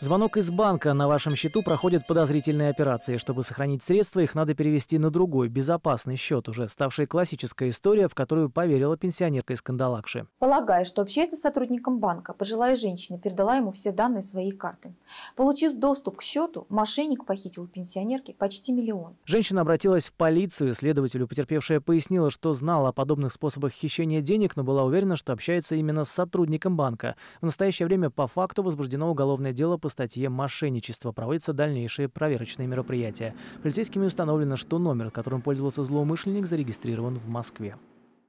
Звонок из банка на вашем счету проходят подозрительные операции. Чтобы сохранить средства, их надо перевести на другой, безопасный счет, уже ставшая классическая история, в которую поверила пенсионерка из Кандалакши. Полагая, что общается с сотрудником банка, пожилая женщина передала ему все данные своей карты. Получив доступ к счету, мошенник похитил у пенсионерки почти миллион. Женщина обратилась в полицию. Следователю потерпевшая пояснила, что знала о подобных способах хищения денег, но была уверена, что общается именно с сотрудником банка. В настоящее время по факту возбуждено уголовное дело по статье «Мошенничество» проводятся дальнейшие проверочные мероприятия. Полицейскими установлено, что номер, которым пользовался злоумышленник, зарегистрирован в Москве.